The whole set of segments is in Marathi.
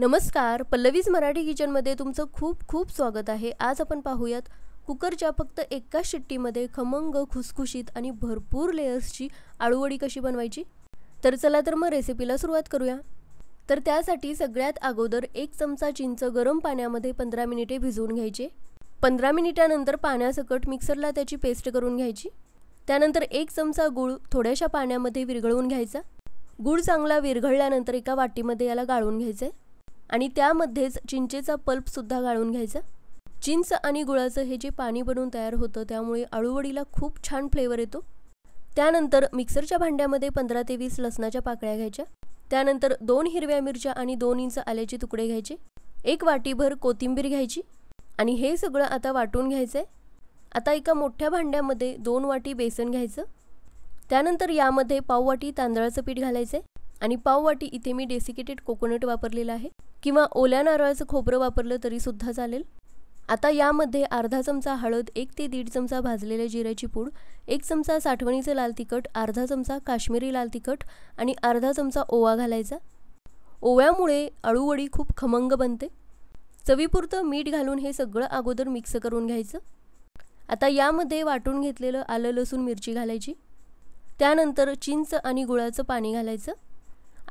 नमस्कार पल्लवीज मराठी किचनमध्ये तुमचं खूप खूप स्वागत आहे आज आपण पाहूयात कुकरच्या फक्त एकाच शिट्टीमध्ये खमंग खुसखुशीत आणि भरपूर लेयर्सची आळूवडी कशी बनवायची तर चला तर मग रेसिपीला सुरुवात करूया तर त्यासाठी सगळ्यात अगोदर एक चमचा चिंच गरम पाण्यामध्ये पंधरा मिनिटे भिजवून घ्यायचे पंधरा मिनिटानंतर पाण्यासकट मिक्सरला त्याची पेस्ट करून घ्यायची त्यानंतर एक चमचा गूळ थोड्याशा पाण्यामध्ये विरघळवून घ्यायचा गूळ चांगला विरघळल्यानंतर एका वाटीमध्ये याला गाळून घ्यायचे आणि त्यामध्येच चिंचेचा पल्पसुद्धा गाळून घ्यायचा चिंच आणि गुळाचं हे जे पाणी बनवून तयार होतं त्यामुळे अळूवडीला खूप छान फ्लेवर येतो त्यानंतर मिक्सरच्या भांड्यामध्ये पंधरा ते वीस लसणाच्या पाकळ्या घ्यायच्या त्यानंतर दोन हिरव्या मिरच्या आणि दोन इंच आल्याचे तुकडे घ्यायचे एक वाटीभर कोथिंबीर घ्यायची आणि हे सगळं आता वाटून घ्यायचं आहे आता एका मोठ्या भांड्यामध्ये दोन वाटी बेसन घ्यायचं त्यानंतर यामध्ये वाटी तांदळाचं पीठ घालायचं आहे आणि वाटी इथे मी डेसिकेटेड कोकोनट वापरलेलं आहे किंवा ओल्या नारळाचं खोबरं वापरलं तरीसुद्धा चालेल आता यामध्ये अर्धा चमचा हळद एक ते दीड चमचा भाजलेल्या जिऱ्याची पूड एक चमचा साठवणीचं लाल तिखट अर्धा चमचा काश्मीरी लाल तिखट आणि अर्धा चमचा ओवा घालायचा ओव्यामुळे अळूवडी खूप खमंग बनते चवीपुरतं मीठ घालून हे सगळं अगोदर मिक्स करून घ्यायचं आता यामध्ये वाटून घेतलेलं आलं लसूण मिरची घालायची त्यानंतर चिंच आणि गुळाचं पाणी घालायचं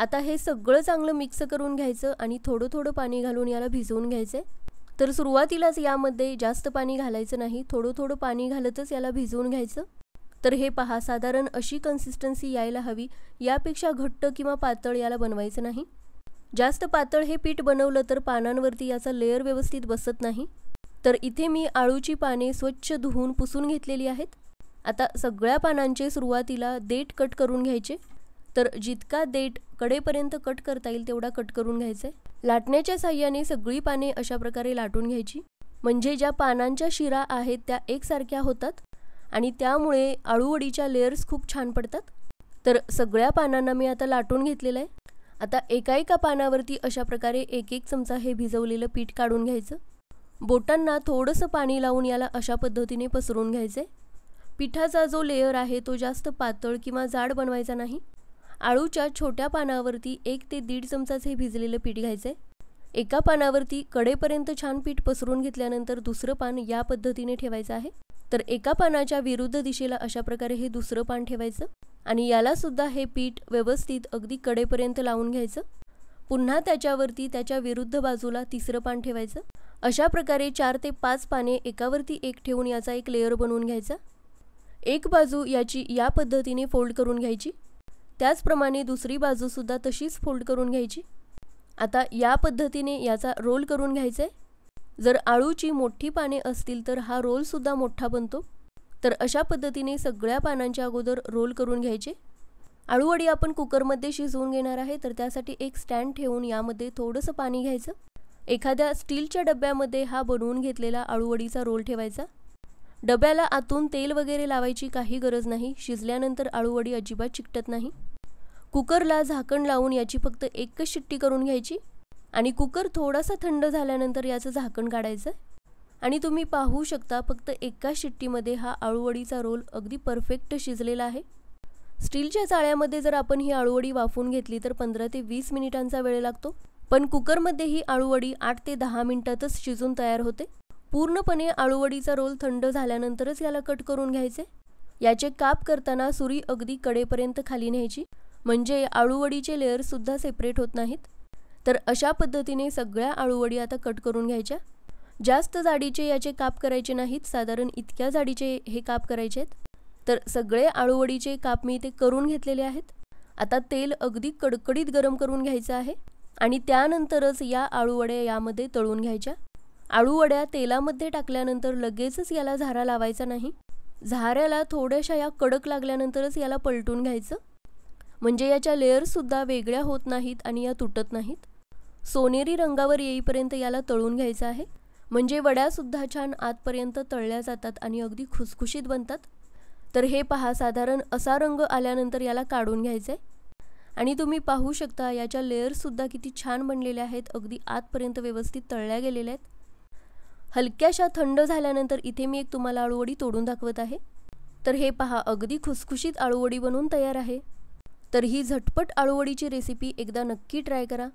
आता हे सगळं चांगलं मिक्स करून घ्यायचं आणि थोडं थोडं पाणी घालून याला भिजवून घ्यायचं तर सुरुवातीलाच यामध्ये जास्त पाणी घालायचं नाही थोडं थोडं पाणी घालतच याला भिजवून घ्यायचं तर हे पहा साधारण अशी कन्सिस्टन्सी यायला हवी यापेक्षा घट्ट किंवा पातळ याला बनवायचं नाही जास्त पातळ हे पीठ बनवलं तर पानांवरती याचा लेअर व्यवस्थित बसत नाही तर इथे मी आळूची पाने स्वच्छ धुवून पुसून घेतलेली आहेत आता सगळ्या पानांचे सुरुवातीला देठ कट करून घ्यायचे तर जितका देठ कडेपर्यंत कट करता येईल तेवढा कट करून घ्यायचा आहे लाटण्याच्या साह्याने सगळी पाने अशा प्रकारे लाटून घ्यायची म्हणजे ज्या पानांच्या शिरा आहेत त्या एकसारख्या होतात आणि त्यामुळे आळूवडीच्या लेअर्स खूप छान पडतात तर सगळ्या पानांना मी आता लाटून घेतलेलं आहे आता एका एका पानावरती अशा प्रकारे एक एक चमचा हे भिजवलेलं पीठ काढून घ्यायचं बोटांना थोडंसं पाणी लावून याला अशा पद्धतीने पसरून घ्यायचं आहे पिठाचा जो लेअर आहे तो जास्त पातळ किंवा जाड बनवायचा नाही आळूच्या छोट्या पानावरती एक ते दीड चमचाचे भिजलेलं पीठ आहे एका पानावरती कडेपर्यंत छान पीठ पसरून घेतल्यानंतर दुसरं पान या पद्धतीने ठेवायचं आहे तर एका पानाच्या विरुद्ध दिशेला अशा प्रकारे हे दुसरं पान ठेवायचं आणि याला सुद्धा हे पीठ व्यवस्थित अगदी कडेपर्यंत लावून घ्यायचं पुन्हा त्याच्यावरती त्याच्या विरुद्ध बाजूला तिसरं पान ठेवायचं अशा प्रकारे चार ते पाच पाने एकावरती एक ठेवून याचा एक लेअर बनवून घ्यायचा एक बाजू याची या पद्धतीने फोल्ड करून घ्यायची त्याचप्रमाणे दुसरी बाजूसुद्धा तशीच फोल्ड करून घ्यायची आता या पद्धतीने याचा रोल करून घ्यायचा आहे जर आळूची मोठी पाने असतील तर हा रोलसुद्धा मोठा बनतो तर अशा पद्धतीने सगळ्या पानांच्या अगोदर रोल करून घ्यायचे आळूवडी आपण कुकरमध्ये शिजवून घेणार आहे तर त्यासाठी एक स्टँड ठेवून यामध्ये थोडंसं पाणी घ्यायचं एखाद्या स्टीलच्या डब्यामध्ये हा बनवून घेतलेला आळूवडीचा रोल ठेवायचा डब्याला आतून तेल वगैरे लावायची काही गरज नाही शिजल्यानंतर आळूवडी अजिबात चिकटत नाही कुकरला झाकण लावून याची फक्त एकच शिट्टी करून घ्यायची आणि कुकर थोडासा थंड झाल्यानंतर याचं झाकण काढायचं आणि तुम्ही पाहू शकता फक्त एका शिट्टीमध्ये हा आळूवडीचा रोल अगदी परफेक्ट शिजलेला आहे स्टीलच्या चाळ्यामध्ये जर आपण ही आळूवडी वाफून घेतली तर पंधरा ते वीस मिनिटांचा वेळ लागतो पण कुकरमध्ये ही आळूवडी आठ ते दहा मिनिटातच शिजून तयार होते पूर्णपणे आळूवडीचा रोल थंड झाल्यानंतरच याला कट करून घ्यायचे याचे काप करताना सुरी अगदी कडेपर्यंत खाली न्यायची म्हणजे आळूवडीचे लेअरसुद्धा सेपरेट होत नाहीत तर अशा पद्धतीने सगळ्या आळूवडी आता कट करून घ्यायच्या जास्त जाडीचे याचे काप करायचे नाहीत साधारण इतक्या जाडीचे हे काप करायचे आहेत तर सगळे आळूवडीचे काप मी इथे करून घेतलेले आहेत आता तेल अगदी कडकडीत गरम करून घ्यायचं आहे आणि त्यानंतरच या आळूवड्या यामध्ये तळून घ्यायच्या आळूवड्या तेलामध्ये टाकल्यानंतर लगेचच याला झारा लावायचा नाही झाऱ्याला थोड्याशा या कडक लागल्यानंतरच याला पलटून घ्यायचं म्हणजे याच्या लेअर्ससुद्धा वेगळ्या होत नाहीत आणि या तुटत नाहीत सोनेरी रंगावर येईपर्यंत याला तळून घ्यायचं आहे म्हणजे वड्यासुद्धा छान आतपर्यंत तळल्या जातात आणि अगदी खुसखुशीत बनतात तर हे पहा साधारण असा रंग आल्यानंतर याला काढून घ्यायचं आहे आणि तुम्ही पाहू शकता याच्या लेअर्ससुद्धा किती छान बनलेल्या आहेत अगदी आतपर्यंत व्यवस्थित तळल्या गेलेल्या आहेत हलक्याशा थंड झाल्यानंतर इथे मी एक तुम्हाला आळूवडी तोडून दाखवत आहे तर हे पहा अगदी खुसखुशीत आळूवडी बनवून तयार आहे तर ही झटपट आळूवडीची रेसिपी एकदा नक्की ट्राय करा